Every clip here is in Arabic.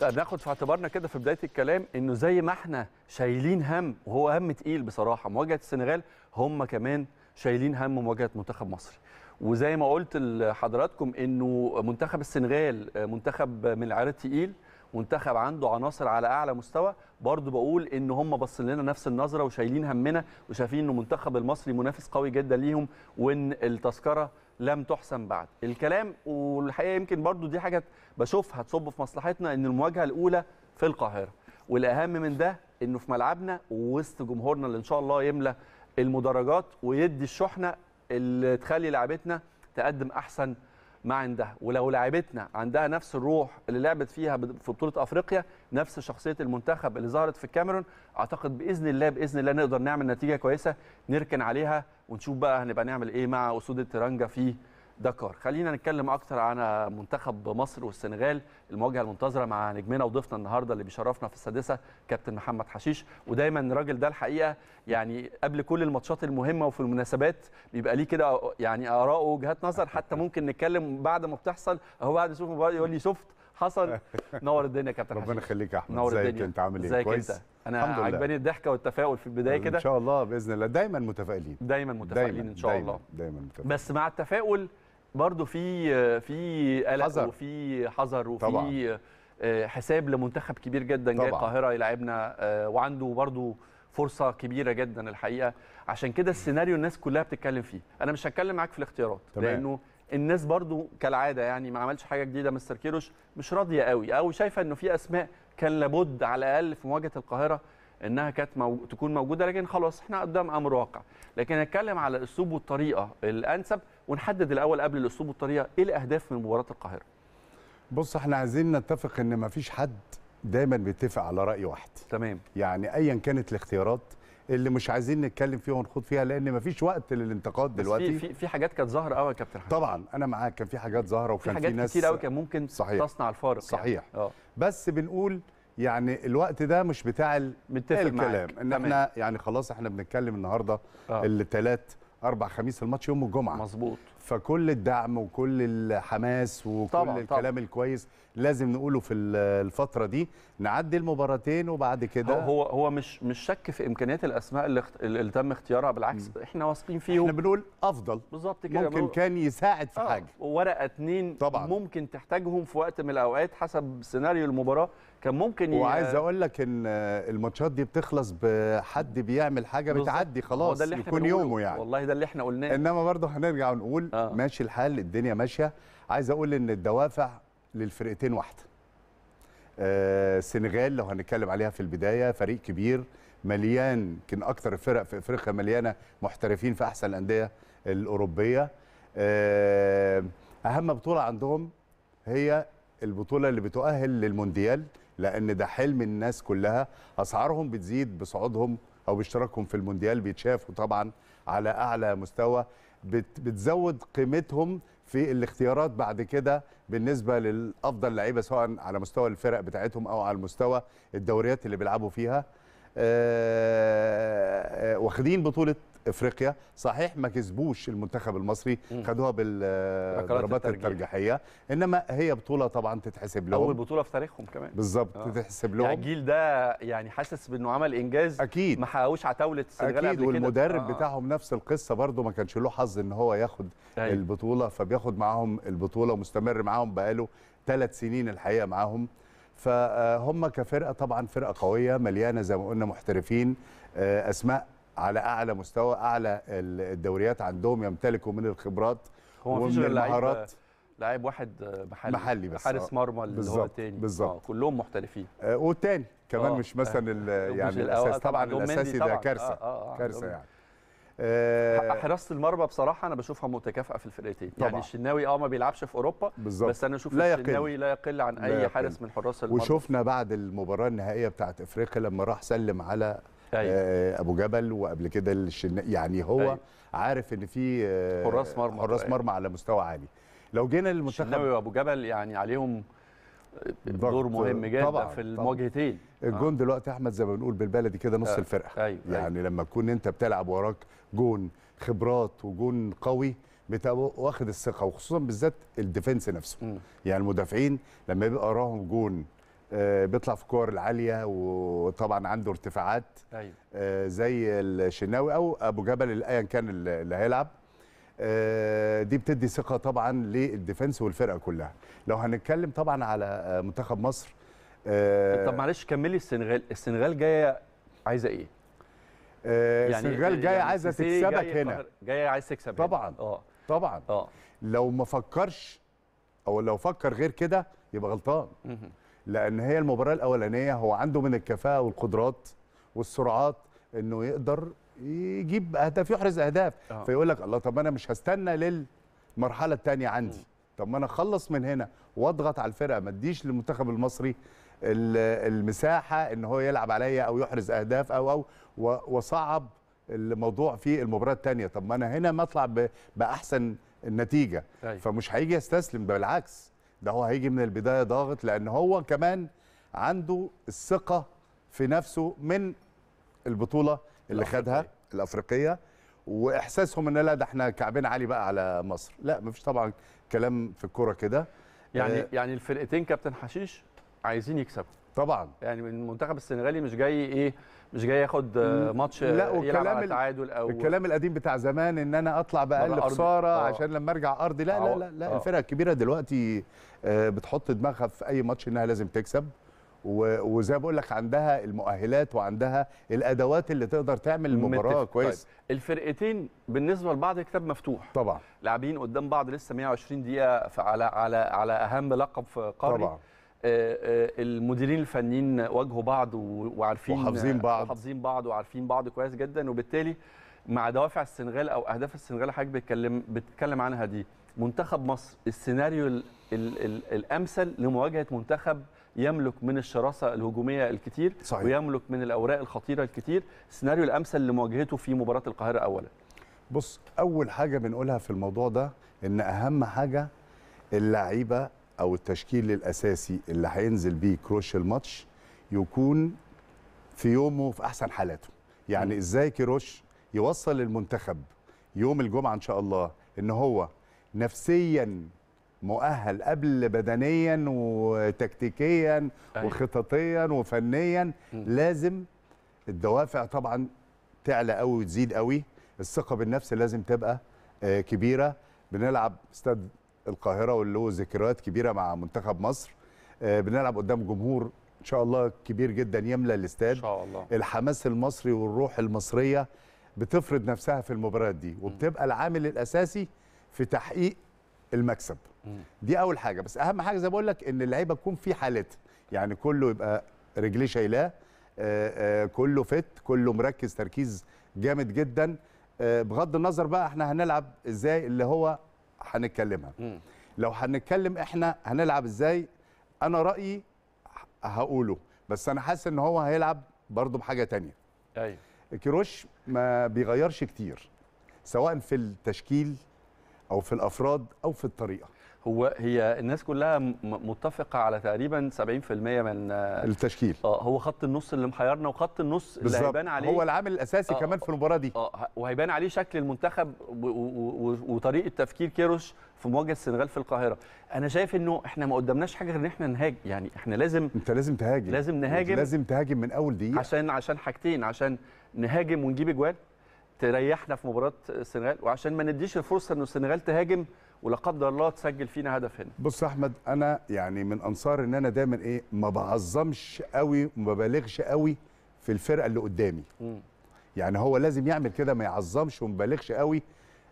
طيب، ناخد في اعتبارنا كده في بدايه الكلام انه زي ما احنا شايلين هم وهو هم تقيل بصراحه مواجهه السنغال هم كمان شايلين هم مواجهه منتخب مصر وزي ما قلت لحضراتكم انه منتخب السنغال آه، منتخب من العيار التقيل منتخب عنده عناصر على اعلى مستوى برضو بقول ان هم باصين لنا نفس النظره وشايلين همنا وشايفين ان المنتخب المصري منافس قوي جدا ليهم وان التذكره لم تحسم بعد الكلام والحقيقه يمكن برضو دي حاجه بشوفها تصب في مصلحتنا ان المواجهه الاولى في القاهره والاهم من ده انه في ملعبنا ووسط جمهورنا اللي ان شاء الله يملى المدرجات ويدي الشحنه اللي تخلي لعبتنا تقدم احسن ما عندها ولو لعبتنا عندها نفس الروح اللي لعبت فيها في بطوله افريقيا نفس شخصيه المنتخب اللي ظهرت في الكاميرون اعتقد باذن الله باذن الله نقدر نعمل نتيجه كويسه نركن عليها ونشوف بقى هنبقى نعمل ايه مع اسود الترنجه في دكار خلينا نتكلم اكتر عن منتخب مصر والسنغال المواجهه المنتظره مع نجمنا وضيفنا النهارده اللي بيشرفنا في السادسه كابتن محمد حشيش ودايما الراجل ده الحقيقه يعني قبل كل الماتشات المهمه وفي المناسبات بيبقى ليه كده يعني اراء وجهات نظر حتى ممكن نتكلم بعد ما بتحصل هو بعد يشوف يقول لي شفت حصل نور الدنيا يا كابتن ربنا يخليك يا احمد نور الدنيا انت عامل ايه كويس انا عجباني الضحكه والتفاؤل في البدايه كده ان شاء الله باذن الله دايما متفائلين دايما متفائلين ان شاء دايماً الله دايما متفائلين بس مع التفاؤل برضه في في قلق وفي حذر وفي طبعا. آه، حساب لمنتخب كبير جدا جاي القاهره يلعبنا آه، وعنده برضه فرصه كبيره جدا الحقيقه عشان كده السيناريو الناس كلها بتتكلم فيه انا مش هتكلم معاك في الاختيارات تمام. لانه الناس برضو كالعاده يعني ما عملش حاجه جديده مستر كيروش مش راضيه قوي او شايفه انه في اسماء كان لابد على الاقل في مواجهه القاهره انها كانت مو... تكون موجوده لكن خلاص احنا قدام امر واقع لكن اتكلم على الاسلوب والطريقه الانسب ونحدد الاول قبل الاسلوب والطريقه ايه الاهداف من مباراه القاهره بص احنا عايزين نتفق ان مفيش حد دايما بيتفق على راي واحد تمام يعني ايا كانت الاختيارات اللي مش عايزين نتكلم فيها ونخوض فيها لان مفيش وقت للانتقاد دلوقتي بس في في حاجات كانت ظاهره قوي يا كابتن حمد طبعا انا معاك كان في حاجات ظاهره وكان في, حاجات في ناس كتير قوي كان ممكن صحيح. تصنع الفارق يعني. صحيح يعني. بس بنقول يعني الوقت ده مش بتاع الكلام معاك. ان احنا يعني خلاص احنا بنتكلم النهارده آه. الثلاث اربع خميس الماتش يوم الجمعه مظبوط فكل الدعم وكل الحماس وكل طبعًا الكلام طبعًا. الكويس لازم نقوله في الفتره دي نعدي المباراتين وبعد كده هو هو مش مش شك في امكانيات الاسماء اللي, اللي تم اختيارها بالعكس م. احنا واثقين فيهم احنا بنقول افضل بالظبط كده ممكن بنقول... كان يساعد في آه. حاجه ورقه اتنين طبعًا. ممكن تحتاجهم في وقت من الاوقات حسب سيناريو المباراه كان ممكن وعايز اقول لك ان الماتشات دي بتخلص بحد بيعمل حاجه بتعدي خلاص يكون يومه يعني والله ده اللي احنا قلناه انما برضه هنرجع ونقول آه. ماشي الحال الدنيا ماشيه عايز اقول ان الدوافع للفرقتين واحده آه، السنغال آه لو هنتكلم عليها في البدايه فريق كبير مليان يمكن اكتر الفرق في افريقيا مليانه محترفين في احسن الانديه الاوروبيه آه اهم بطوله عندهم هي البطوله اللي بتؤهل للمونديال لان ده حلم الناس كلها اسعارهم بتزيد بصعودهم او باشتراكهم في المونديال بيتشافوا طبعا على اعلى مستوى بتزود قيمتهم في الاختيارات بعد كده بالنسبه للافضل لعيبه سواء على مستوى الفرق بتاعتهم او على مستوى الدوريات اللي بيلعبوا فيها آه، واخدين بطوله افريقيا صحيح ما كسبوش المنتخب المصري خدوها بالضربات الترجيحيه انما هي بطوله طبعا تتحسب لهم اول بطوله في تاريخهم كمان بالظبط آه. تتحسب يعني لهم يعني الجيل ده يعني حاسس بانه عمل انجاز اكيد ما حققوش عتاوله السنغال قبل كده والمدرب آه. بتاعهم نفس القصه برده ما كانش له حظ ان هو ياخد أي. أيوة. البطوله فبياخد معاهم البطوله ومستمر معاهم بقاله ثلاث سنين الحقيقه معاهم فهم كفرقه طبعا فرقه قويه مليانه زي ما قلنا محترفين آه، اسماء على اعلى مستوى اعلى الدوريات عندهم يمتلكوا من الخبرات ومن المهارات لاعب واحد محلي محلي بس حارس مرمى اللي هو التاني بالظبط آه، كلهم محترفين آه والتاني كمان أوه. مش مثلا آه. يعني الاساس آه، طبعا الاساسي ده كارثه آه آه, آه، كارثه يعني حراسه المرمى بصراحه انا بشوفها متكافئه في الفرقتين يعني الشناوي اه ما بيلعبش في اوروبا بالزبط. بس انا اشوف الشناوي لا يقل عن اي حارس من حراس المرمى وشفنا بعد المباراه النهائيه بتاعت افريقيا لما راح سلم على أيوة. آه، ابو جبل وقبل كده الشن... يعني هو أيوة. عارف ان في آه، حراس مرمى حراس مرمى على مستوى عالي لو جينا للمنتخب الشناوي وابو جبل يعني عليهم دور مهم جدا طبعًا في المواجهتين الجون آه. دلوقتي احمد زي ما بنقول بالبلدي كده نص آه. الفرقه أيوة. أيوة. يعني أيوة. لما تكون انت بتلعب وراك جون خبرات وجون قوي بتبقى واخد الثقه وخصوصا بالذات الديفنس نفسه م. يعني المدافعين لما بيبقى وراهم جون آه، بيطلع في الكور العاليه وطبعا عنده ارتفاعات أيوة. آه، زي الشناوي او ابو جبل ايا كان اللي هيلعب آه، دي بتدي ثقه طبعا للديفنس والفرقه كلها لو هنتكلم طبعا على منتخب مصر طب معلش كملي السنغال السنغال جايه عايزه ايه يعني السنغال جايه يعني عايزه تكسبك جاي هنا جايه عايزه تكسب طبعا اه طبعا اه لو ما فكرش او لو فكر غير كده يبقى غلطان لان هي المباراه الاولانيه هو عنده من الكفاءه والقدرات والسرعات انه يقدر يجيب اهداف يحرز اهداف آه. فيقول لك الله طب انا مش هستنى للمرحله الثانيه عندي طب ما انا اخلص من هنا واضغط على الفرقه ما اديش للمنتخب المصري المساحه ان هو يلعب عليا او يحرز اهداف او او وصعب الموضوع في المباراه الثانيه طب ما انا هنا ما اطلع باحسن النتيجه أي. طيب. فمش هيجي يستسلم بالعكس ده هو هيجي من البدايه ضاغط لان هو كمان عنده الثقه في نفسه من البطوله اللي الأفريقية. خدها الافريقيه واحساسهم ان لا ده احنا كعبين عالي بقى على مصر لا مفيش طبعا كلام في الكوره كده يعني آه يعني الفرقتين كابتن حشيش عايزين يكسبوا طبعا يعني المنتخب السنغالي مش جاي ايه مش جاي ياخد ماتش لا والكلام على تعادل او الكلام القديم بتاع زمان ان انا اطلع بقلب خساره آه. عشان لما ارجع ارضي لا آه. لا لا, لا آه. الفرق الكبيره دلوقتي آه، بتحط دماغها في اي ماتش انها لازم تكسب وزي ما بقول لك عندها المؤهلات وعندها الادوات اللي تقدر تعمل المباراه طيب، كويس طيب. الفرقتين بالنسبه لبعض كتاب مفتوح طبعا لاعبين قدام بعض لسه 120 دقيقه على على على اهم لقب في قاري طبعا آه، آه، المديرين الفنيين واجهوا بعض وعارفين وحافظين بعض وحافظين بعض وعارفين بعض كويس جدا وبالتالي مع دوافع السنغال او اهداف السنغال حضرتك بتتكلم بتتكلم عنها دي منتخب مصر السيناريو الـ الـ الـ الامثل لمواجهه منتخب يملك من الشراسه الهجوميه الكتير صحيح. ويملك من الاوراق الخطيره الكتير السيناريو الامثل لمواجهته في مباراه القاهره اولا بص اول حاجه بنقولها في الموضوع ده ان اهم حاجه اللعيبه او التشكيل الاساسي اللي هينزل بيه كروش الماتش يكون في يومه في احسن حالاته يعني م. ازاي كروش يوصل المنتخب يوم الجمعه ان شاء الله ان هو نفسيا مؤهل قبل بدنيا وتكتيكيا أيوه. وخططيا وفنيا لازم الدوافع طبعا تعلى قوي وتزيد قوي الثقه بالنفس لازم تبقى آه، كبيره بنلعب استاد القاهره واللي له ذكريات كبيره مع منتخب مصر آه، بنلعب قدام جمهور ان شاء الله كبير جدا يملى الاستاد ان شاء الله الحماس المصري والروح المصريه بتفرض نفسها في المباريات دي وبتبقى العامل الاساسي في تحقيق المكسب دي اول حاجه بس اهم حاجه زي ما بقول لك ان اللعيبه تكون في حالتها يعني كله يبقى رجليه شايلاه آه، آه، كله فت كله مركز تركيز جامد جدا بغض النظر بقى احنا هنلعب ازاي اللي هو هنتكلمها لو هنتكلم احنا هنلعب ازاي انا رايي هقوله بس انا حاسس ان هو هيلعب برضه بحاجه تانية ايوه كيروش ما بيغيرش كتير سواء في التشكيل او في الافراد او في الطريقه هو هي الناس كلها متفقه على تقريبا 70% من التشكيل اه هو خط النص اللي محيرنا وخط النص اللي هيبان عليه هو العامل الاساسي آه كمان في المباراه دي اه وهيبان عليه شكل المنتخب وطريقه تفكير كيروش في مواجهه السنغال في القاهره انا شايف انه احنا ما قدامناش حاجه غير ان احنا نهاجم يعني احنا لازم انت لازم تهاجم لازم نهاجم لازم تهاجم من اول دقيقه عشان عشان حاجتين عشان نهاجم ونجيب اجوان تريحنا في مباراه السنغال وعشان ما نديش الفرصه انه السنغال تهاجم ولا قدر الله تسجل فينا هدف هنا بص يا احمد انا يعني من انصار ان انا دايما ايه ما بعظمش قوي وما ببالغش قوي في الفرقه اللي قدامي م. يعني هو لازم يعمل كده ما يعظمش وما يبالغش قوي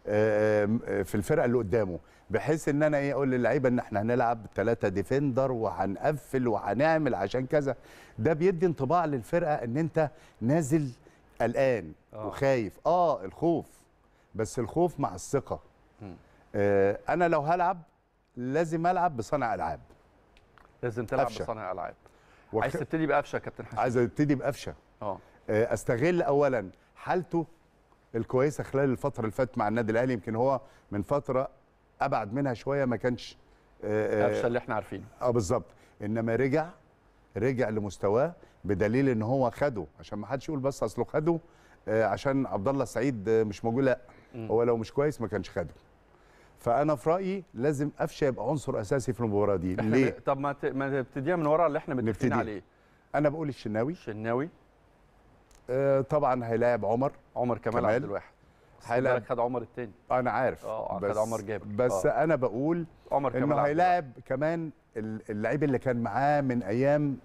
آه، آه، في الفرقه اللي قدامه بحيث ان انا ايه اقول للعيبه ان احنا هنلعب ثلاثه ديفندر وهنقفل وهنعمل عشان كذا ده بيدي انطباع للفرقه ان انت نازل قلقان آه. وخايف اه الخوف بس الخوف مع الثقه آه، انا لو هلعب لازم العب بصانع العاب لازم تلعب أفشا. بصانع العاب وك... عايز تبتدي بقفشه يا كابتن حسين عايز ابتدي بقفشه آه. اه استغل اولا حالته الكويسه خلال الفتره اللي فاتت مع النادي الاهلي يمكن هو من فتره ابعد منها شويه ما كانش آه، قفشه اللي احنا عارفينه اه بالظبط انما رجع رجع لمستواه بدليل ان هو خده عشان ما حدش يقول بس اصله خده عشان عبد الله سعيد مش موجود لا هو لو مش كويس ما كانش خده فانا في رايي لازم قفشه يبقى عنصر اساسي في المباراه دي ليه طب ما ما تبتديها من ورا اللي احنا متفقين عليه انا بقول الشناوي الشناوي آه طبعا هيلاعب عمر عمر كمال, كمال. عبد الواحد هيلاعب خد عمر الثاني انا عارف اه خد عمر جابر بس أوه. انا بقول عمر كمال انه هيلاعب كمان اللعيب اللي كان معاه من ايام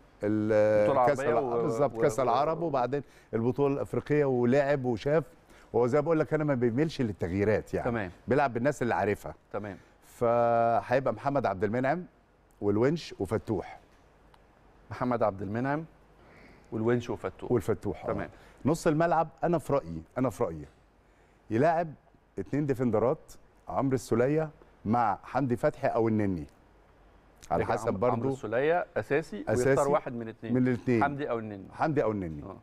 كاس بالظبط كاس العرب وبعدين البطوله الافريقيه ولعب وشاف هو زي ما بقول لك انا ما بيميلش للتغييرات يعني تمام. بيلعب بالناس اللي عارفها تمام فهيبقى محمد عبد المنعم والونش وفتوح محمد عبد المنعم والونش وفتوح والفتوح آه. تمام آه. نص الملعب انا في رايي انا في رايي يلاعب اثنين ديفندرات عمرو السوليه مع حمدي فتحي او النني على حسب برضه عمرو السوليه اساسي, أساسي ويختار واحد من الاثنين من الاثنين حمدي او النني حمدي او النني آه.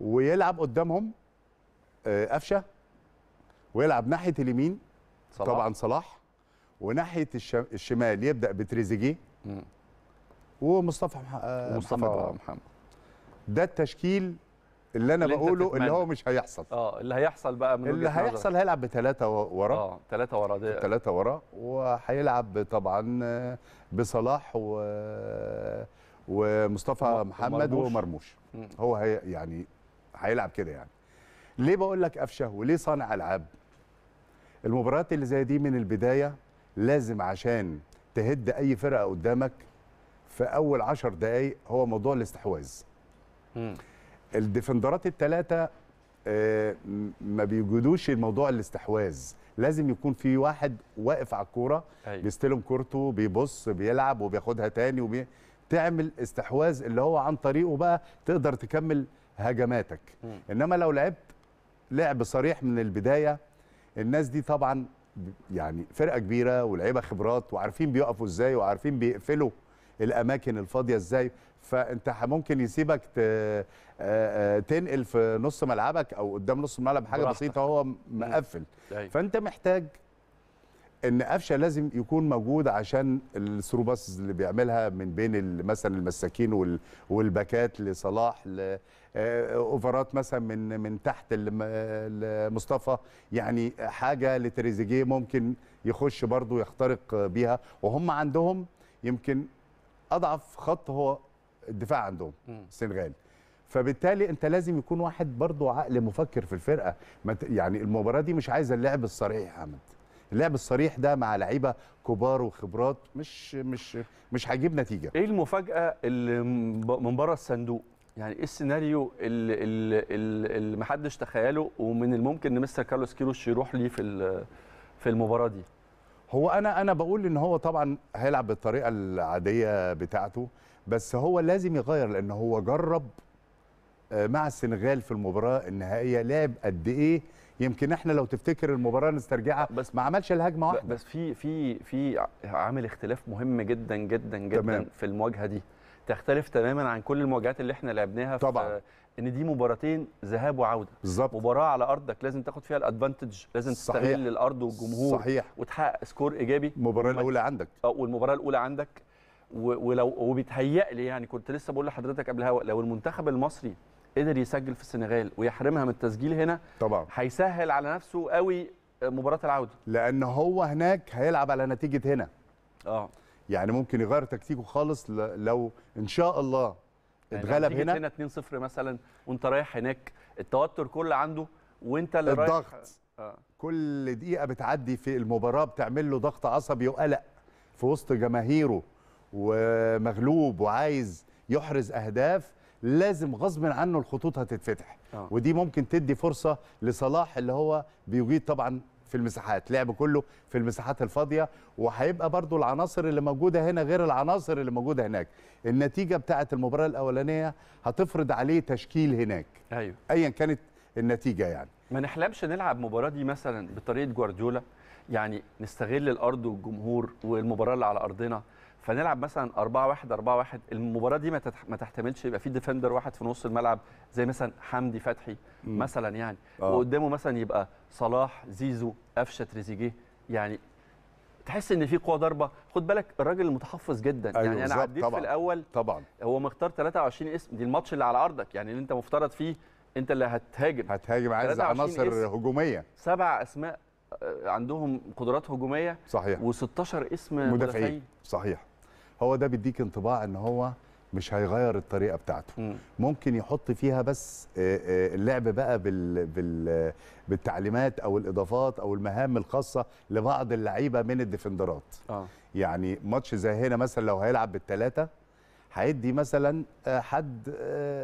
ويلعب قدامهم آه، قفشه ويلعب ناحيه اليمين صلاح. طبعا صلاح وناحيه الشمال يبدا بتريزيجيه ومصطفى آه، مصطفى محمد. آه، محمد ده التشكيل اللي انا اللي بقوله اللي هو مش هيحصل اه اللي هيحصل بقى من اللي هيحصل نظر. هيلعب بثلاثه ورا اه ثلاثه ورا ده ثلاثه ورا وهيلعب طبعا بصلاح و ومصطفى محمد ومرموش, ومرموش. هو هي يعني هيلعب كده يعني ليه بقول لك قفشه وليه صانع العاب المباريات اللي زي دي من البدايه لازم عشان تهد اي فرقه قدامك في اول 10 دقائق هو موضوع الاستحواذ الديفندرات الثلاثه آه، ما بيجدوش الموضوع الاستحواذ لازم يكون في واحد واقف على الكوره أيوة. بيستلم كورته بيبص بيلعب وبياخدها تاني وبتعمل تعمل استحواذ اللي هو عن طريقه بقى تقدر تكمل هجماتك انما لو لعبت لعب صريح من البدايه الناس دي طبعا يعني فرقه كبيره ولعيبه خبرات وعارفين بيقفوا ازاي وعارفين بيقفلوا الاماكن الفاضيه ازاي فانت ممكن يسيبك آه، آه، تنقل في نص ملعبك او قدام نص الملعب حاجه بسيطه وهو مقفل أيوه. فانت محتاج ان قفشه لازم يكون موجود عشان الثرو باسز اللي بيعملها من بين مثلا المساكين والباكات لصلاح آه، اوفرات مثلا من من تحت لمصطفى يعني حاجه لتريزيجيه ممكن يخش برضه يخترق بيها وهم عندهم يمكن اضعف خط هو الدفاع عندهم السنغال فبالتالي انت لازم يكون واحد برضه عقل مفكر في الفرقه يعني المباراه دي مش عايزه اللعب الصريح يا حمد اللعب الصريح ده مع لعيبه كبار وخبرات مش مش مش هيجيب نتيجه ايه المفاجاه اللي من بره الصندوق يعني ايه السيناريو اللي, اللي, اللي حدش تخيله ومن الممكن ان مستر كارلوس كيروش يروح ليه في في المباراه دي هو انا انا بقول ان هو طبعا هيلعب بالطريقه العاديه بتاعته بس هو لازم يغير لان هو جرب آه، مع السنغال في المباراه النهائيه لعب قد ايه يمكن احنا لو تفتكر المباراه نسترجعها بس ما عملش الهجمه واحده بس في في في عامل اختلاف مهم جدا جدا جدا تمام. في المواجهه دي تختلف تماما عن كل المواجهات اللي احنا لعبناها طبعا ان دي مباراتين ذهاب وعوده بالظبط مباراه على ارضك لازم تاخد فيها الادفانتج لازم صحيح. تستغل الارض والجمهور صحيح وتحقق سكور ايجابي المباراه الاولى عندك اه والمباراه الاولى عندك ولو وبيتهيأ لي يعني كنت لسه بقول لحضرتك قبل لو المنتخب المصري قدر يسجل في السنغال ويحرمها من التسجيل هنا طبعا هيسهل على نفسه قوي مباراه العوده لان هو هناك هيلعب على نتيجه هنا اه يعني ممكن يغير تكتيكه خالص لو ان شاء الله يعني اتغلب هنا هنا 2-0 مثلا وانت رايح هناك التوتر كله عنده وانت اللي الضغط. رايح الضغط آه. كل دقيقه بتعدي في المباراه بتعمل له ضغط عصبي وقلق في وسط جماهيره ومغلوب وعايز يحرز اهداف لازم غصب عنه الخطوط هتتفتح آه. ودي ممكن تدي فرصه لصلاح اللي هو بيجيد طبعا في المساحات لعب كله في المساحات الفاضيه وهيبقى برضو العناصر اللي موجوده هنا غير العناصر اللي موجوده هناك النتيجه بتاعه المباراه الاولانيه هتفرض عليه تشكيل هناك ايوه ايا كانت النتيجه يعني ما نحلمش نلعب مباراه دي مثلا بطريقه جوارديولا يعني نستغل الارض والجمهور والمباراه اللي على ارضنا فنلعب مثلا 4 1 4 1 المباراه دي ما, تحتملش يبقى في ديفندر واحد في نص الملعب زي مثلا حمدي فتحي مم. مثلا يعني آه. وقدامه مثلا يبقى صلاح زيزو قفشه تريزيجيه يعني تحس ان في قوه ضربه خد بالك الراجل متحفظ جدا أيوة يعني انا عديت طبعًا. في الاول طبعا هو مختار 23 اسم دي الماتش اللي على ارضك يعني اللي انت مفترض فيه انت اللي هتهاجم هتهاجم عايز عناصر هجوميه سبع اسماء عندهم قدرات هجوميه صحيح و16 اسم مدافعين صحيح هو ده بيديك انطباع ان هو مش هيغير الطريقه بتاعته م. ممكن يحط فيها بس آه، آه، اللعب بقى بال بال بالتعليمات او الاضافات او المهام الخاصه لبعض اللعيبه من الديفندرات آه. يعني ماتش زي هنا مثلا لو هيلعب بالثلاثه هيدي مثلا آه، حد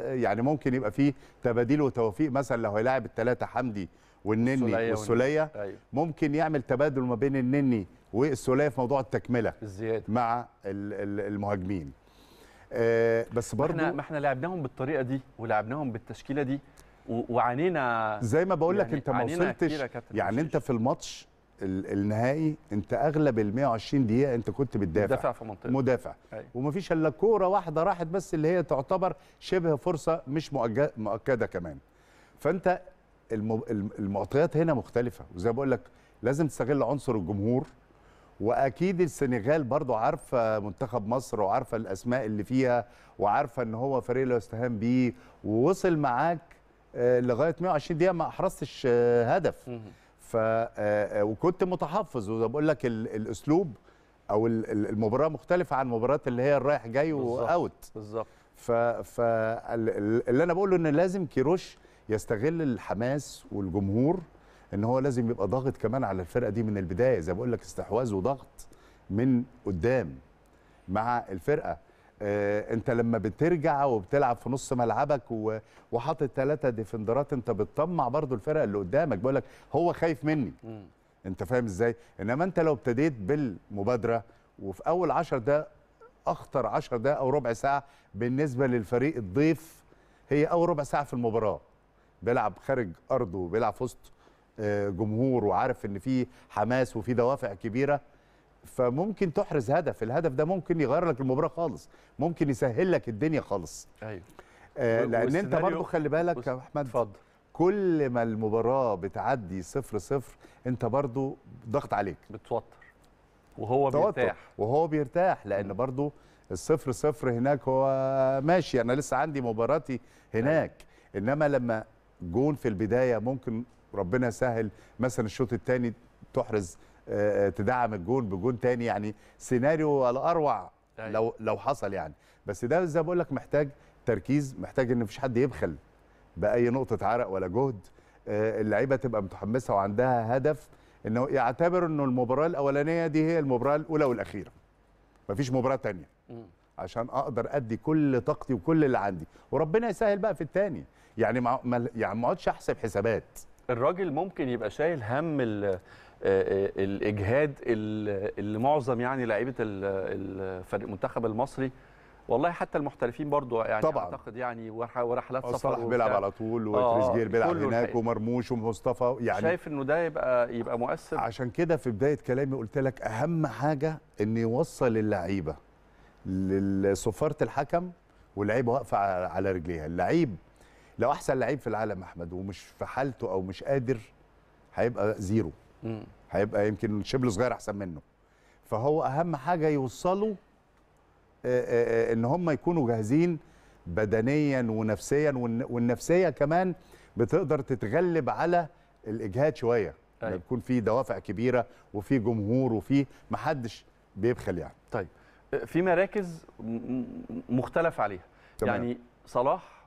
يعني ممكن يبقى فيه تباديل وتوفيق مثلا لو هيلاعب الثلاثه حمدي والنني والسوليه أيوه. ممكن يعمل تبادل ما بين النني والسوليه في موضوع التكمله الزياده مع المهاجمين آه، بس برضه ما احنا لعبناهم بالطريقه دي ولعبناهم بالتشكيله دي وعانينا زي ما بقول لك يعني انت ما وصلتش يعني انت في الماتش النهائي انت اغلب ال 120 دقيقه انت كنت بتدافع مدافع في منطقه مدافع أيوة. ومفيش الا كوره واحده راحت بس اللي هي تعتبر شبه فرصه مش مؤكده كمان فانت المعطيات هنا مختلفه وزي ما بقول لك لازم تستغل عنصر الجمهور واكيد السنغال برضو عارفه منتخب مصر وعارفه الاسماء اللي فيها وعارفه ان هو فريق لا يستهان بيه ووصل معاك آه، لغايه 120 دقيقه ما احرزتش آه، هدف ف آه، وكنت متحفظ وزي بقول لك الاسلوب او المباراه مختلفه عن مباراة اللي هي الرايح جاي واوت بالظبط ف اللي انا بقوله ان لازم كيروش يستغل الحماس والجمهور ان هو لازم يبقى ضاغط كمان على الفرقه دي من البدايه زي بقول لك استحواذ وضغط من قدام مع الفرقه آه انت لما بترجع وبتلعب في نص ملعبك وحاطط ثلاثه ديفندرات انت بتطمع برضو الفرقه اللي قدامك بقول لك هو خايف مني م. انت فاهم ازاي انما انت لو ابتديت بالمبادره وفي اول 10 ده اخطر 10 ده او ربع ساعه بالنسبه للفريق الضيف هي اول ربع ساعه في المباراه بيلعب خارج ارضه وبيلعب في وسط آه، جمهور وعارف ان في حماس وفي دوافع كبيره فممكن تحرز هدف الهدف ده ممكن يغير لك المباراه خالص ممكن يسهل لك الدنيا خالص ايوه آه لان انت برضو خلي بالك يا احمد اتفضل كل ما المباراه بتعدي صفر صفر انت برضو ضغط عليك بتوتر وهو بيرتاح وهو بيرتاح لان برضو الصفر صفر هناك هو ماشي انا لسه عندي مباراتي هناك أيوه. انما لما جون في البدايه ممكن ربنا سهل مثلا الشوط الثاني تحرز آه، آه، تدعم الجون بجون ثاني يعني سيناريو الاروع أيوة. لو لو حصل يعني بس ده زي ما بقول لك محتاج تركيز محتاج ان مفيش حد يبخل باي نقطه عرق ولا جهد آه، اللعيبه تبقى متحمسه وعندها هدف انه يعتبر انه المباراه الاولانيه دي هي المباراه الاولى والاخيره مفيش مباراه ثانيه عشان اقدر ادي كل طاقتي وكل اللي عندي وربنا يسهل بقى في الثاني يعني ما يعني ما اقعدش احسب حسابات الراجل ممكن يبقى شايل هم ال آه، آه، الاجهاد اللي معظم يعني لعيبه الفريق المنتخب المصري والله حتى المحترفين برضو يعني طبعا. اعتقد يعني ورحلات آه، سفر صلاح بيلعب على طول وتريزجير بيلعب هناك ومرموش ومصطفى يعني شايف انه ده يبقى يبقى مؤثر عشان كده في بدايه كلامي قلت لك اهم حاجه ان يوصل اللعيبه لصفاره الحكم واللعيبه واقفه على رجليها اللعيب لو احسن لعيب في العالم احمد ومش في حالته او مش قادر هيبقى زيرو هيبقى يمكن شبل صغير احسن منه فهو اهم حاجه يوصلوا آه، آه، آه، ان هم يكونوا جاهزين بدنيا ونفسيا والنفسيه كمان بتقدر تتغلب على الاجهاد شويه أيوة. يكون في دوافع كبيره وفي جمهور وفي محدش بيبخل يعني طيب في مراكز مختلف عليها تمام. يعني صلاح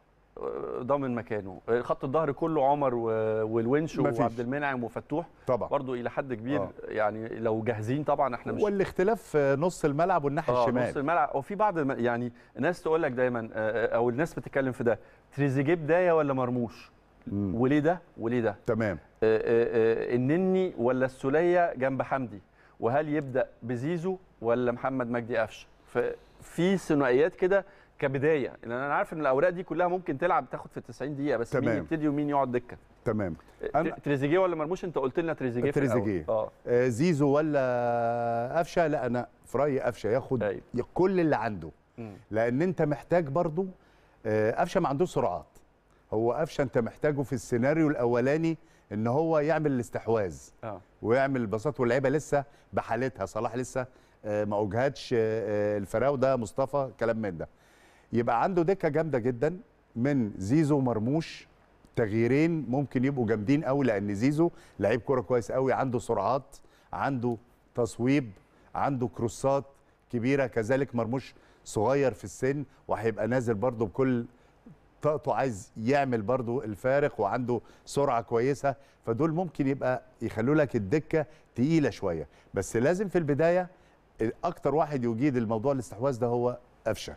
ضامن مكانه خط الظهر كله عمر والونش وعبد المنعم وفتوح طبعا برضه الى حد كبير آه. يعني لو جاهزين طبعا احنا مش والاختلاف في نص الملعب والناحيه آه الشمال نص الملعب وفي بعض يعني ناس تقول لك دايما آه، آه، او الناس بتتكلم في ده تريزيجيه بدايه ولا مرموش مم. وليه ده وليه ده تمام آه، النني ولا السوليه جنب حمدي وهل يبدا بزيزو ولا محمد مجدي قفشه ففي ثنائيات كده كبدايه لان انا عارف ان الاوراق دي كلها ممكن تلعب تاخد في 90 دقيقه بس تمام. مين يبتدي ومين يقعد دكه تمام أنا... تريزيجيه ولا مرموش انت قلت لنا تريزيجيه تريزيجيه آه. آه. زيزو ولا قفشه لا انا في رايي قفشه ياخد أي. طيب. كل اللي عنده م. لان انت محتاج برضو آه، قفشه ما عندوش سرعات هو قفشه انت محتاجه في السيناريو الاولاني ان هو يعمل الاستحواذ آه. ويعمل البساط واللعيبه لسه بحالتها صلاح لسه آه، ما اوجهتش الفراوده مصطفى كلام من ده يبقى عنده دكه جامده جدا من زيزو مرموش تغييرين ممكن يبقوا جامدين قوي لان زيزو لعيب كوره كويس قوي عنده سرعات عنده تصويب عنده كروسات كبيره كذلك مرموش صغير في السن وهيبقى نازل برده بكل طاقته عايز يعمل برضه الفارق وعنده سرعه كويسه فدول ممكن يبقى يخلوا لك الدكه تقيله شويه بس لازم في البدايه اكتر واحد يجيد الموضوع الاستحواذ ده هو قفشه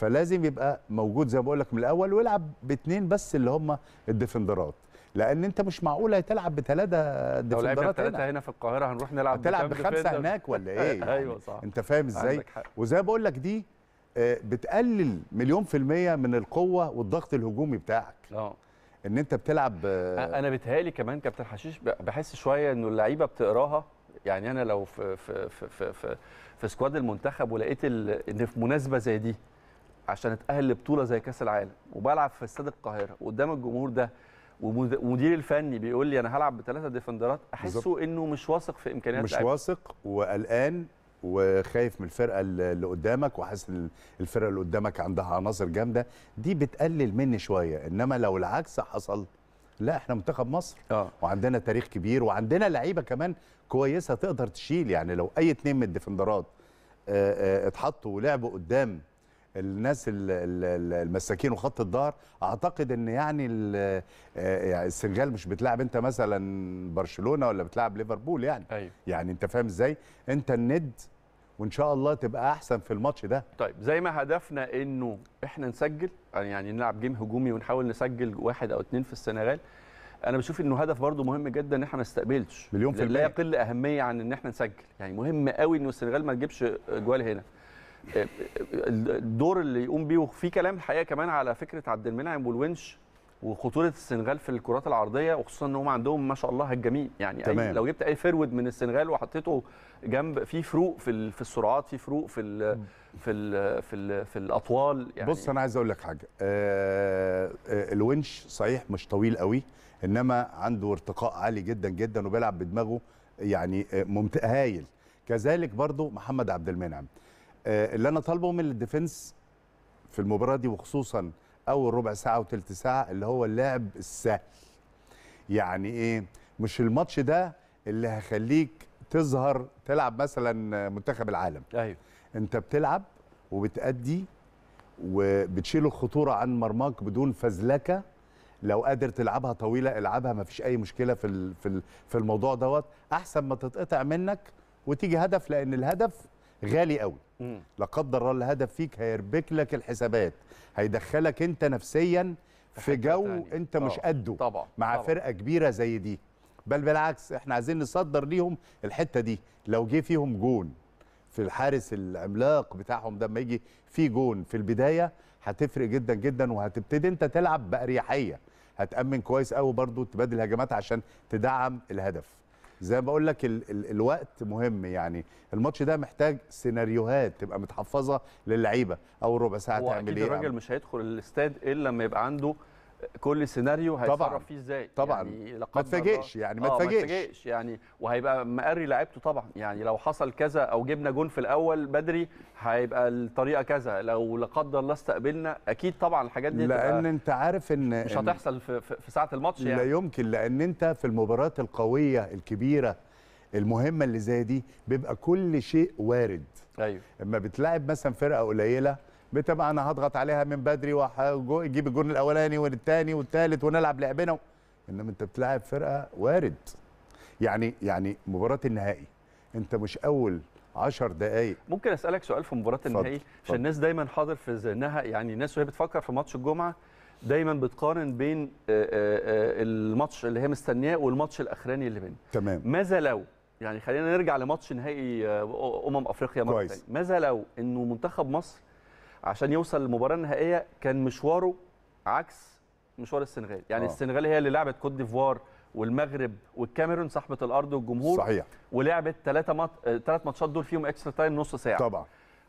فلازم يبقى موجود زي ما بقول لك من الاول ويلعب باثنين بس اللي هم الديفندرات لان انت مش معقول هتلعب بثلاثه ديفندرات هنا هنا في القاهره هنروح نلعب هتلعب بخمسه هناك ولا ايه أيوة يعني ايوه صح انت فاهم ازاي وزي ما بقول لك دي آه، بتقلل مليون في المية من القوة والضغط الهجومي بتاعك اه ان انت بتلعب آه، انا بتهالي كمان كابتن حشيش بحس شوية انه اللعيبة بتقراها يعني انا لو في في في في, في, في سكواد المنتخب ولقيت ان في مناسبة زي دي عشان اتاهل لبطوله زي كاس العالم وبلعب في استاد القاهره وقدام الجمهور ده ومدير الفني بيقول لي انا هلعب بثلاثه ديفندرات احسه انه مش واثق في امكانيات مش واثق وقلقان وخايف من الفرقه اللي قدامك وحاسس ان الفرقه اللي قدامك عندها عناصر جامده دي بتقلل مني شويه انما لو العكس حصل لا احنا منتخب مصر آه. وعندنا تاريخ كبير وعندنا لعيبه كمان كويسه تقدر تشيل يعني لو اي اتنين من الديفندرات اتحطوا ولعبوا قدام الناس المساكين وخط الظهر اعتقد ان يعني, آه، يعني السنغال مش بتلعب انت مثلا برشلونه ولا بتلعب ليفربول يعني أيوة. يعني انت فاهم ازاي انت الند وان شاء الله تبقى احسن في الماتش ده طيب زي ما هدفنا انه احنا نسجل يعني نلعب جيم هجومي ونحاول نسجل واحد او اثنين في السنغال انا بشوف انه هدف برضه مهم جدا ان احنا ما نستقبلش مليون في المية لا يقل اهميه عن ان احنا نسجل يعني مهم قوي انه السنغال ما تجيبش جوال هنا الدور اللي يقوم بيه وفي كلام الحقيقه كمان على فكره عبد المنعم والونش وخطوره السنغال في الكرات العرضيه وخصوصا ان هم عندهم ما شاء الله هجامين يعني تمام. أي لو جبت اي فرود من السنغال وحطيته جنب في فروق في في السرعات في فروق في الـ في الـ في, الـ في الاطوال يعني بص انا عايز اقول لك حاجه آه،, آه الونش صحيح مش طويل قوي انما عنده ارتقاء عالي جدا جدا وبيلعب بدماغه يعني آه، ممتاز هايل كذلك برضو محمد عبد المنعم آه، اللي انا طالبه من الديفنس في المباراه دي وخصوصا اول ربع ساعه وثلث ساعه اللي هو اللعب السهل يعني ايه مش الماتش ده اللي هخليك تظهر تلعب مثلا منتخب العالم ايوه انت بتلعب وبتأدي وبتشيل الخطوره عن مرماك بدون فزلكه لو قادر تلعبها طويله العبها ما فيش اي مشكله في في الموضوع دوت احسن ما تتقطع منك وتيجي هدف لان الهدف غالي قوي لا قدر الله الهدف فيك هيربك لك الحسابات هيدخلك انت نفسيا في جو تانية. انت مش قده طبع. مع طبع. فرقه كبيره زي دي بل بالعكس احنا عايزين نصدر ليهم الحته دي لو جه فيهم جون في الحارس العملاق بتاعهم ده لما يجي في جون في البدايه هتفرق جدا جدا وهتبتدي انت تلعب باريحيه هتامن كويس قوي برضو تبادل هجمات عشان تدعم الهدف زي ما بقول لك ال ال الوقت مهم يعني الماتش ده محتاج سيناريوهات تبقى متحفظه للعيبه اول ربع ساعه تعمل ايه الراجل مش هيدخل الاستاد الا لما يبقى عنده كل سيناريو هيتصرف فيه ازاي طبعا يعني, يعني، آه، ما تفاجئش يعني ما تفاجئش آه يعني وهيبقى مقري لعيبته طبعا يعني لو حصل كذا او جبنا جون في الاول بدري هيبقى الطريقه كذا لو لا قدر الله استقبلنا اكيد طبعا الحاجات دي لان انت عارف ان مش هتحصل في, في ساعه الماتش يعني لا يمكن لان انت في المباريات القويه الكبيره المهمه اللي زي دي بيبقى كل شيء وارد ايوه اما بتلاعب مثلا فرقه قليله بتبقى انا هضغط عليها من بدري واجيب الجون الاولاني والثاني والثالث ونلعب لعبنا انما انت بتلعب فرقه وارد يعني يعني مباراه النهائي انت مش اول 10 دقائق ممكن اسالك سؤال في مباراه النهائي عشان الناس دايما حاضر في ذهنها يعني الناس وهي بتفكر في ماتش الجمعه دايما بتقارن بين آه، آه، آه، الماتش اللي هي مستنياه والماتش الاخراني اللي بين تمام ماذا لو يعني خلينا نرجع لماتش نهائي امم افريقيا مره ماذا لو انه منتخب مصر عشان يوصل للمباراه النهائيه كان مشواره عكس مشوار السنغال يعني آه. السنغال هي اللي لعبت كوت ديفوار والمغرب والكاميرون صاحبه الارض والجمهور صحيح ولعبت ثلاثه مط... آه، ماتشات دول فيهم اكسترا تايم نص ساعه طبعا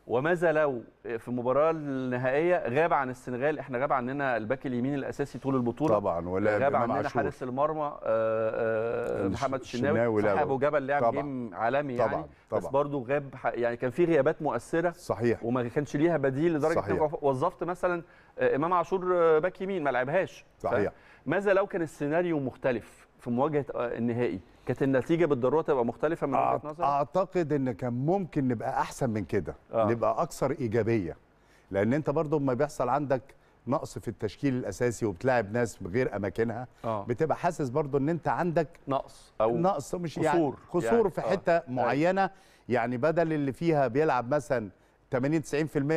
وماذا لو في المباراه النهائيه غاب عن السنغال احنا غاب عننا الباك اليمين الاساسي طول البطوله طبعا ولا غاب عننا حارس المرمى آه، آه، محمد الشناوي ابو جبل لعب جيم عالمي طبعا يعني طبعا بس برضه غاب يعني كان في غيابات مؤثره صحيح وما كانش ليها بديل لدرجه انك وظفت مثلا آه، امام عاشور باك يمين ما لعبهاش صحيح ماذا لو كان السيناريو مختلف في مواجهه النهائي كانت النتيجه بالضروره تبقى مختلفه من وجهه نظرك اعتقد ان كان ممكن نبقى احسن من كده آه. نبقى اكثر ايجابيه لان انت برضو ما بيحصل عندك نقص في التشكيل الاساسي وبتلاعب ناس بغير اماكنها آه. بتبقى حاسس برضو ان انت عندك نقص او نقص مش قصور يعني قصور يعني. في آه. حته آه. معينه يعني بدل اللي فيها بيلعب مثلا 80 90%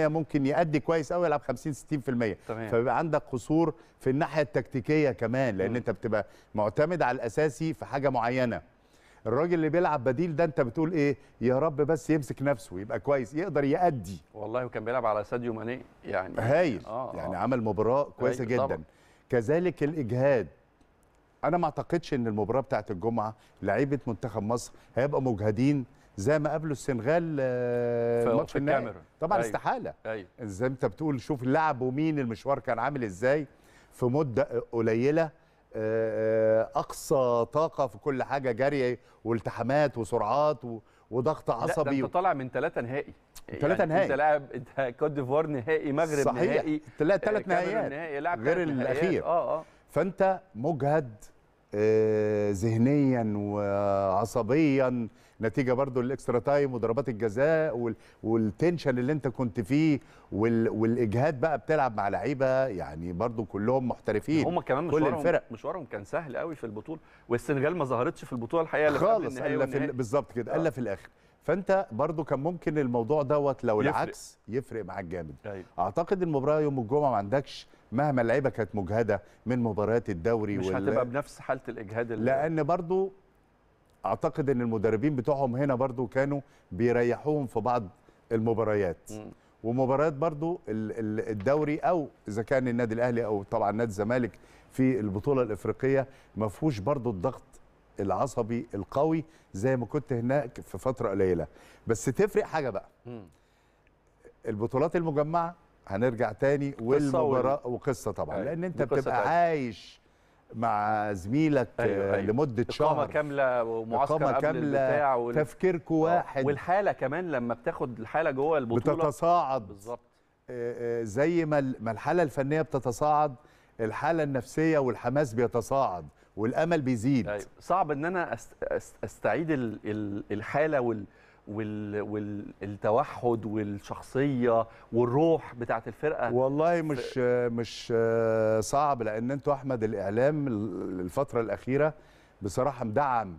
ممكن يأدي كويس قوي يلعب 50 60% تمام. فبيبقى عندك قصور في الناحيه التكتيكيه كمان لان م. انت بتبقى معتمد على الاساسي في حاجه معينه الراجل اللي بيلعب بديل ده انت بتقول ايه يا رب بس يمسك نفسه يبقى كويس يقدر يأدي والله وكان بيلعب على ساديو ماني يعني هايل آه, آه. يعني عمل مباراه كويسه جدا طبعا. كذلك الاجهاد انا ما اعتقدش ان المباراه بتاعه الجمعه لعيبه منتخب مصر هيبقى مجهدين زي ما قابلوا السنغال آه، ماتش النهائي طبعا أيوه. استحاله أيوه. زي انت بتقول شوف اللعب ومين المشوار كان عامل ازاي في مده قليله آه، آه، اقصى طاقه في كل حاجه جري والتحامات وسرعات وضغط عصبي لا انت طالع من ثلاثه نهائي ثلاثة يعني نهائي انت لاعب انت كوت ديفوار نهائي مغرب صحيح. نهائي صحيح ثلاث نهائيات نهائي غير الاخير اه اه فانت مجهد ذهنيا وعصبيا نتيجه برضو الاكسترا تايم وضربات الجزاء والتنشن اللي انت كنت فيه والاجهاد بقى بتلعب مع لعيبه يعني برضو كلهم محترفين هم كمان مشوارهم كل الفرق مشوارهم كان سهل قوي في البطوله والسنغال ما ظهرتش في البطوله الحقيقه اللي خالص الا في بالظبط كده الا آه. في الاخر فانت برضو كان ممكن الموضوع دوت لو يفرق. العكس يفرق معاك جامد أيوة. اعتقد المباراه يوم الجمعه ما عندكش مهما اللعيبه كانت مجهده من مباريات الدوري مش وال... هتبقى بنفس حاله الاجهاد اللي... لان برضو اعتقد ان المدربين بتوعهم هنا برضو كانوا بيريحوهم في بعض المباريات ومباريات برضو الدوري او اذا كان النادي الاهلي او طبعا نادي الزمالك في البطوله الافريقيه ما فيهوش برضو الضغط العصبي القوي زي ما كنت هناك في فتره قليله بس تفرق حاجه بقى البطولات المجمعه هنرجع تاني والمباراه وقصه طبعا أيوة. لان انت بتبقى عايش مع زميلك أيوة أيوة. لمده إقامة شهر اقامه كامله ومعسكر إقامة قبل كاملة البتاع وال... تفكيرك آه، واحد والحاله كمان لما بتاخد الحاله جوه البطوله بتتصاعد بالظبط آه، آه، زي ما الحاله الفنيه بتتصاعد الحاله النفسيه والحماس بيتصاعد والامل بيزيد أيوة. صعب ان انا أست... استعيد الحاله وال والتوحد والشخصيه والروح بتاعه الفرقه والله مش مش صعب لان انتوا احمد الاعلام الفتره الاخيره بصراحه مدعم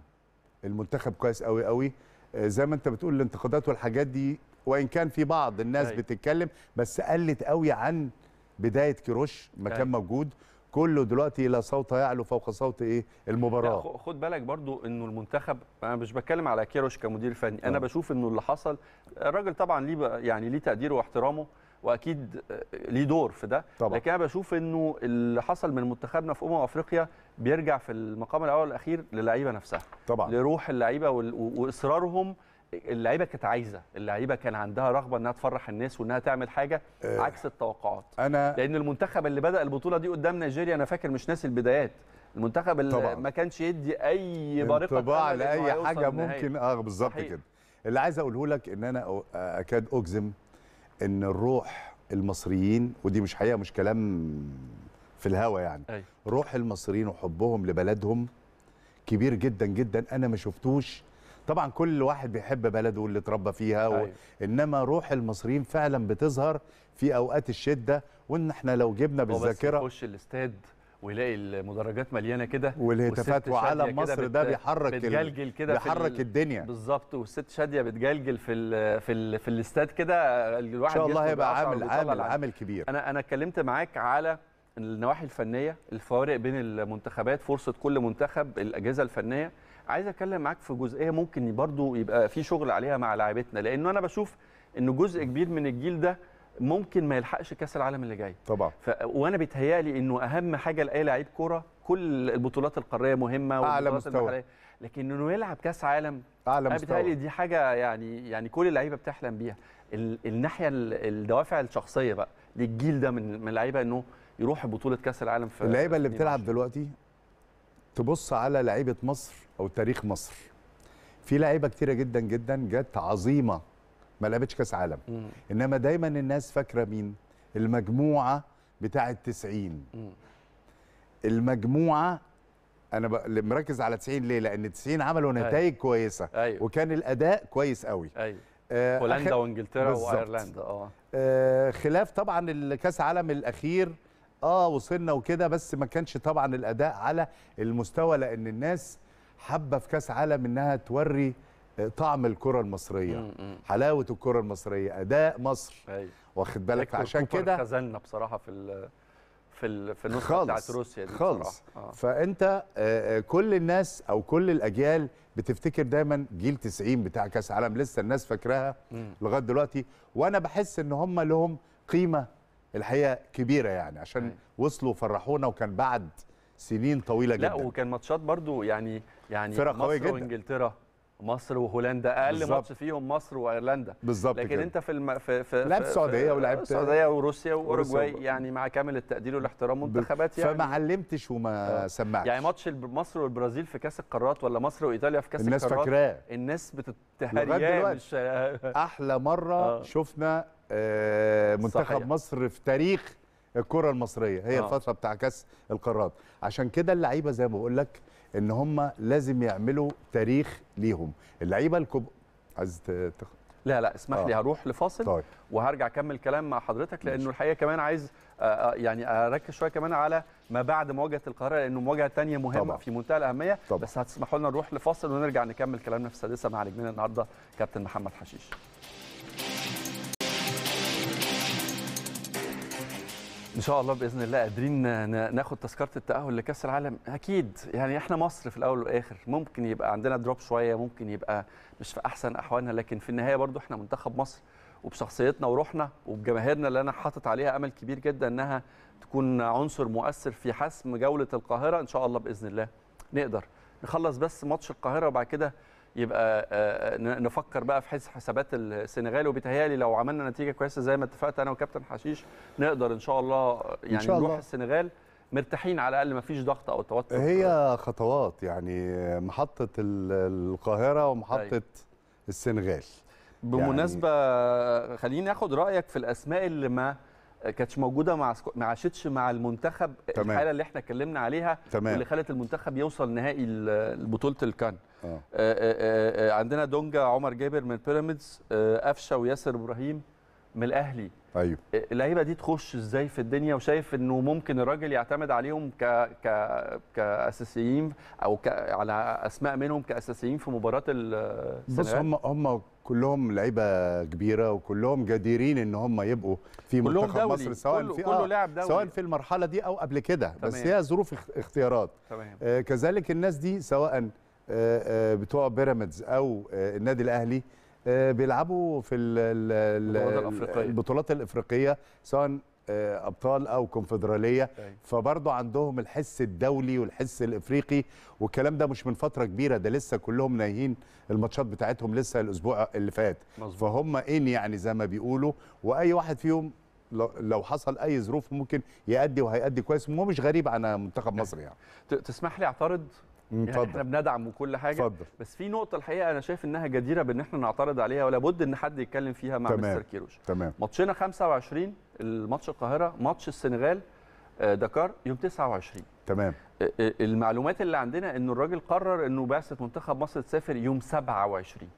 المنتخب كويس قوي قوي زي ما انت بتقول الانتقادات والحاجات دي وان كان في بعض الناس أيوة. بتتكلم بس قلت قوي عن بدايه كيروش ما كان أيوة. موجود كله دلوقتي لا صوت يعلو فوق صوت ايه المباراه خد بالك برضو انه المنتخب انا مش بتكلم على كيروش كمدير فني انا أه. بشوف انه اللي حصل الراجل طبعا ليه يعني ليه تقديره واحترامه واكيد ليه دور في ده طبعا. لكن انا بشوف انه اللي حصل من منتخبنا في امم افريقيا بيرجع في المقام الاول والاخير للعيبه نفسها طبعا لروح اللعيبه واصرارهم اللعيبه كانت عايزه اللعيبه كان عندها رغبه انها تفرح الناس وانها تعمل حاجه أه عكس التوقعات أنا لان المنتخب اللي بدا البطوله دي قدام نيجيريا انا فاكر مش ناسي البدايات المنتخب اللي طبعا. ما كانش يدي اي بارقه انطباع لاي حاجه ممكن اه بالظبط كده اللي عايز اقوله لك ان انا اكاد اجزم ان الروح المصريين ودي مش حقيقه مش كلام في الهوا يعني أي. روح المصريين وحبهم لبلدهم كبير جدا جدا انا ما شفتوش طبعا كل واحد بيحب بلده اللي اتربى فيها و... أيوه. انما روح المصريين فعلا بتظهر في اوقات الشده وان احنا لو جبنا بالذاكره بس يخش الاستاد ويلاقي المدرجات مليانه كده والهتافات وعلى مصر ده بيحرك بتجلجل كده بيحرك الدنيا بالظبط والست شاديه بتجلجل في الـ في الـ في الاستاد كده الواحد ان شاء الله هيبقى عامل عامل عامل كبير انا انا اتكلمت معاك على النواحي الفنيه الفوارق بين المنتخبات فرصه كل منتخب الاجهزه الفنيه عايز اتكلم معاك في جزئيه ممكن برضو يبقى في شغل عليها مع لاعيبتنا لانه انا بشوف ان جزء كبير من الجيل ده ممكن ما يلحقش كاس العالم اللي جاي طبعا ف... وانا بيتهيالي انه اهم حاجه لاي لعيب كوره كل البطولات القاريه مهمه اعلى مستوى المحلية. لكن انه يلعب كاس عالم اعلى مستوى بيتهيالي دي حاجه يعني يعني كل اللعيبه بتحلم بيها ال... الناحيه الدوافع الشخصيه بقى للجيل ده من من اللعيبه انه يروح بطوله كاس العالم في اللعيبه اللي بتلعب دلوقتي تبص على لعيبه مصر او تاريخ مصر في لعيبه كتيره جدا جدا جت عظيمه ما لعبتش كاس عالم مم. انما دايما الناس فاكره مين المجموعه بتاعه 90 مم. المجموعه انا ب... مركز على 90 ليه لان 90 عملوا أيوه. نتائج أيوه. كويسه أيوه. وكان الاداء كويس قوي أيوه. آه هولندا أخ... وانجلترا وايرلندا آه. اه خلاف طبعا الكاس عالم الاخير اه وصلنا وكده بس ما كانش طبعا الاداء على المستوى لان الناس حابه في كاس عالم انها توري آه، طعم الكره المصريه حلاوه الكره المصريه اداء مصر أي. أيوة. واخد بالك عشان كده خذلنا بصراحه في في في النسخه بتاعت روسيا دي خالص آه. فانت آه، آه، كل الناس او كل الاجيال بتفتكر دايما جيل 90 بتاع كاس عالم لسه الناس فاكراها لغايه دلوقتي وانا بحس ان هم لهم قيمه الحقيقه كبيره يعني عشان وصلوا وفرحونا وكان بعد سنين طويله جدا لا وكان ماتشات برضو يعني يعني فرق قويه جدا وانجلترا مصر وهولندا اقل ماتش فيهم مصر وايرلندا بالظبط لكن كده. انت في الم... في في لعبت السعوديه ولعبت السعوديه وروسيا واوروجواي يعني مع كامل التقدير والاحترام منتخبات يعني فما علمتش وما آه. سمعتش يعني ماتش مصر والبرازيل في كاس القارات ولا مصر وايطاليا في كاس القارات الناس فاكراه الناس بتتهريان مش احلى مره آه. شفنا آه، منتخب صحيح. مصر في تاريخ الكره المصريه هي آه. الفتره بتاع كاس القارات عشان كده اللعيبه زي ما بقول لك ان هم لازم يعملوا تاريخ ليهم اللعيبه الكبار عايز تخ... لا لا اسمح آه. لي هروح لفاصل طيب. وهرجع اكمل كلام مع حضرتك لانه الحقيقه كمان عايز آه، آه، يعني اركز شويه كمان على ما بعد مواجهه القاهره لانه مواجهه ثانيه مهمه طبعا. في منتهى الاهميه طبعا. بس هتسمحوا لنا نروح لفاصل ونرجع نكمل كلامنا في السادسه مع نجمنا النهارده كابتن محمد حشيش ان شاء الله باذن الله قادرين ناخد تذكره التاهل لكاس العالم اكيد يعني احنا مصر في الاول والاخر ممكن يبقى عندنا دروب شويه ممكن يبقى مش في احسن احوالنا لكن في النهايه برضو احنا منتخب مصر وبشخصيتنا وروحنا وبجماهيرنا اللي انا حاطط عليها امل كبير جدا انها تكون عنصر مؤثر في حسم جوله القاهره ان شاء الله باذن الله نقدر نخلص بس ماتش القاهره وبعد كده يبقى آه، آه، نفكر بقى في حسابات السنغال وبيتهيألي لو عملنا نتيجه كويسه زي ما اتفقت انا وكابتن حشيش نقدر ان شاء الله يعني إن شاء الله. نروح السنغال مرتاحين على الاقل ما فيش ضغط او توتر هي خطوات يعني محطه القاهره ومحطه أي. أيوة. السنغال يعني بمناسبه يعني... خليني اخد رايك في الاسماء اللي ما كانتش موجوده مع سكو... ما عاشتش مع المنتخب تمام. الحاله اللي احنا اتكلمنا عليها تمام. واللي خلت المنتخب يوصل نهائي البطوله الكان آه. آه،, آه،, آه. عندنا دونجا عمر جابر من بيراميدز قفشه وياسر ابراهيم من الاهلي ايوه اللعيبه دي تخش ازاي في الدنيا وشايف انه ممكن الراجل يعتمد عليهم ك ك كاساسيين او ك... على اسماء منهم كاساسيين في مباراه بص هم هم كلهم لعيبه كبيره وكلهم جديرين ان هم يبقوا في منتخب مصر سواء كله في كله آه سواء في المرحله دي او قبل كده بس هي ظروف اختيارات تمام. آه كذلك الناس دي سواء آه آه بتوع بيراميدز او آه النادي الاهلي آه بيلعبوا في البطولات الافريقيه البطولات الافريقيه سواء آه، ابطال او كونفدراليه فبرضه عندهم الحس الدولي والحس الافريقي والكلام ده مش من فتره كبيره ده لسه كلهم نايهين الماتشات بتاعتهم لسه الاسبوع اللي فات فهم ان يعني زي ما بيقولوا واي واحد فيهم لو حصل اي ظروف ممكن يأدي وهيأدي كويس مش غريب عن منتخب مصر يعني تسمح لي اعترض يعني فضل. احنا بندعم وكل حاجه فضل. بس في نقطه الحقيقه انا شايف انها جديره بان احنا نعترض عليها ولا بد ان حد يتكلم فيها مع تمام. مستر كيروش تمام ماتشنا 25 الماتش القاهره ماتش السنغال آه، دكار يوم 29 تمام آه، آه، المعلومات اللي عندنا انه الراجل قرر انه بعثه منتخب مصر تسافر يوم 27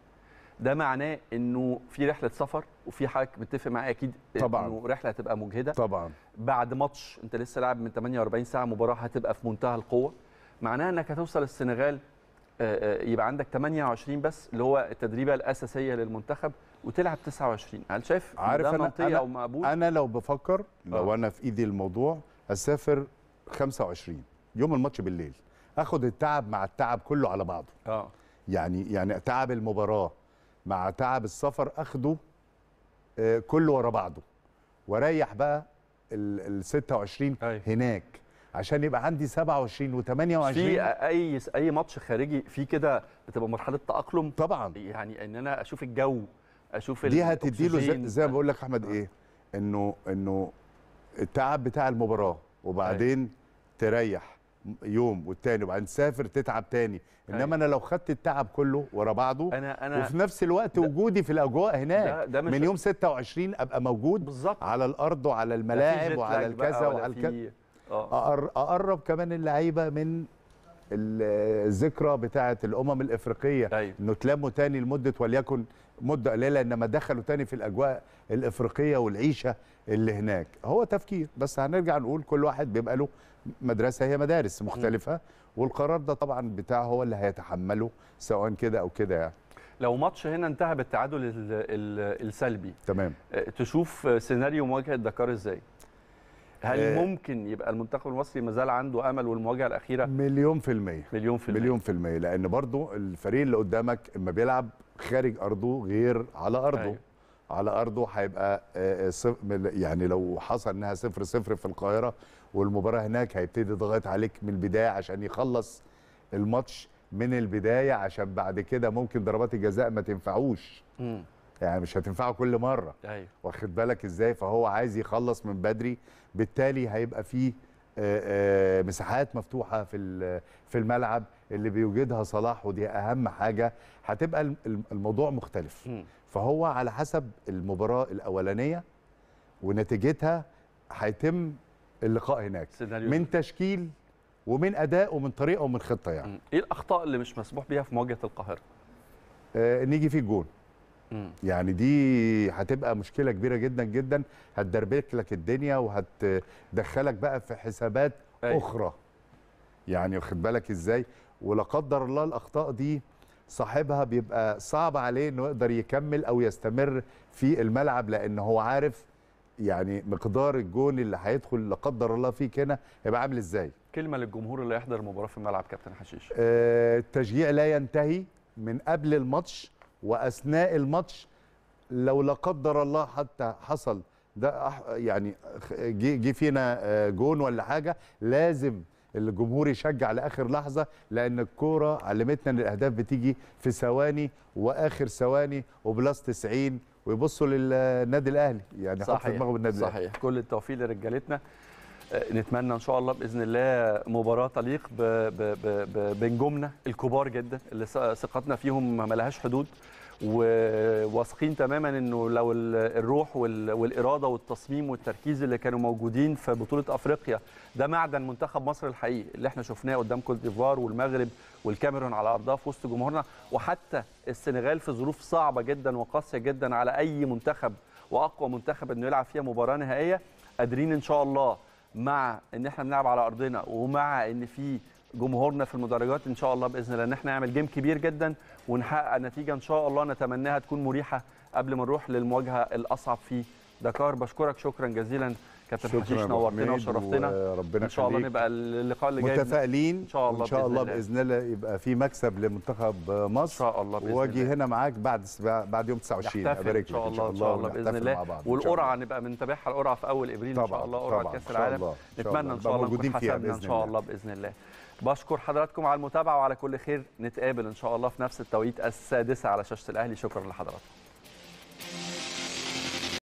ده معناه انه في رحله سفر وفي حضرتك متفق معايا اكيد طبعا انه رحله هتبقى مجهده طبعا بعد ماتش انت لسه لاعب من 48 ساعه مباراه هتبقى في منتهى القوه معناها انك هتوصل السنغال آه، آه، يبقى عندك 28 بس اللي هو التدريبه الاساسيه للمنتخب وتلعب 29 هل شايف عارف ده منطقي أنا او مقبول انا لو بفكر لو آه. انا في ايدي الموضوع اسافر 25 يوم الماتش بالليل اخد التعب مع التعب كله على بعضه اه يعني يعني تعب المباراه مع تعب السفر اخده كله ورا بعضه واريح بقى ال 26 أي. أيوه. هناك عشان يبقى عندي 27 و28 في اي اي ماتش خارجي في كده بتبقى مرحله تاقلم طبعا يعني ان انا اشوف الجو اشوف دي له زي, زي ما بقول لك احمد ايه انه انه التعب بتاع المباراه وبعدين أي. أيوة. تريح يوم والتاني وبعدين تسافر تتعب تاني انما أيوة. انا لو خدت التعب كله ورا بعضه أنا أنا وفي نفس الوقت وجودي في الاجواء هناك ده ده من يوم 26 ابقى موجود بالزبط. على الارض وعلى الملاعب وعلى الكذا وعلى الكذا آه. اقرب كمان اللعيبه من الذكرى بتاعه الامم الافريقيه أيوة. انه تلموا تاني لمده وليكن مده قليله انما دخلوا تاني في الاجواء الافريقيه والعيشه اللي هناك هو تفكير بس هنرجع نقول كل واحد بيبقى له مدرسه هي مدارس مختلفه م. والقرار ده طبعا بتاعه هو اللي هيتحمله سواء كده او كده يعني لو ماتش هنا انتهى بالتعادل السلبي تمام آه، تشوف سيناريو مواجهه الدكار ازاي هل آه، ممكن يبقى المنتخب المصري مازال عنده امل والمواجهه الاخيره مليون في الميه مليون في الميه مليون في الميه لان برضو الفريق اللي قدامك اما بيلعب خارج ارضه غير على ارضه أيوه. على ارضه هيبقى آه، آه، يعني لو حصل انها صفر صفر في القاهره والمباراه هناك هيبتدي ضغط عليك من البدايه عشان يخلص الماتش من البدايه عشان بعد كده ممكن ضربات الجزاء ما تنفعوش م. يعني مش هتنفعه كل مره أيوة. واخد بالك ازاي فهو عايز يخلص من بدري بالتالي هيبقى فيه مساحات مفتوحه في في الملعب اللي بيوجدها صلاح ودي اهم حاجه هتبقى الموضوع مختلف م. فهو على حسب المباراه الاولانيه ونتيجتها هيتم اللقاء هناك سيناريو. من تشكيل ومن اداء ومن طريقه ومن خطه يعني م. ايه الاخطاء اللي مش مسموح بيها في مواجهه القاهره آه نيجي في الجون يعني دي هتبقى مشكله كبيره جدا جدا هتدربك لك الدنيا وهتدخلك بقى في حسابات أي. أيوة. اخرى يعني واخد بالك ازاي ولا قدر الله الاخطاء دي صاحبها بيبقى صعب عليه انه يقدر يكمل او يستمر في الملعب لان هو عارف يعني مقدار الجون اللي هيدخل لا قدر الله فيك هنا هيبقى عامل ازاي كلمه للجمهور اللي هيحضر المباراه في الملعب كابتن حشيش آه التشجيع لا ينتهي من قبل الماتش واثناء الماتش لو لا قدر الله حتى حصل ده يعني جه فينا آه، جون ولا حاجه لازم الجمهور يشجع لاخر لحظه لان الكوره علمتنا ان الاهداف بتيجي في ثواني واخر ثواني وبلس 90 ويبصوا للنادي الاهلي يعني صحيح حط دماغه بالنادي صحيح الأهلي. كل التوفيق لرجالتنا نتمنى ان شاء الله باذن الله مباراه تليق بنجومنا الكبار جدا اللي ثقتنا فيهم لهاش حدود وواثقين تماما انه لو الروح والاراده والتصميم والتركيز اللي كانوا موجودين في بطوله افريقيا ده معدن منتخب مصر الحقيقي اللي احنا شفناه قدام كوت ديفوار والمغرب والكاميرون على ارضها في وسط جمهورنا وحتى السنغال في ظروف صعبه جدا وقاسيه جدا على اي منتخب واقوى منتخب انه يلعب فيها مباراه نهائيه قادرين ان شاء الله مع ان احنا بنلعب على ارضنا ومع ان في جمهورنا في المدرجات ان شاء الله باذن الله ان احنا نعمل جيم كبير جدا ونحقق نتيجه ان شاء الله نتمناها تكون مريحه قبل ما نروح للمواجهه الاصعب في دكار بشكرك شكرا جزيلا كابتن حشيش نورتنا وشرفتنا ربنا ان شاء الله نبقى اللقاء اللي جاي متفائلين ان شاء الله ان شاء الله باذن الله يبقى في مكسب لمنتخب مصر ان شاء الله باذن الله واجي هنا معاك بعد بعد يوم 29 ابارك ان شاء الله ان شاء الله باذن الله والقرعه نبقى بنتابعها القرعه في اول ابريل ان شاء الله قرعه كاس العالم نتمنى ان شاء الله نكون حسبنا ان شاء الله باذن الله بشكر حضراتكم على المتابعه وعلى كل خير نتقابل ان شاء الله في نفس التوقيت السادسه على شاشه الاهلي شكرا لحضراتكم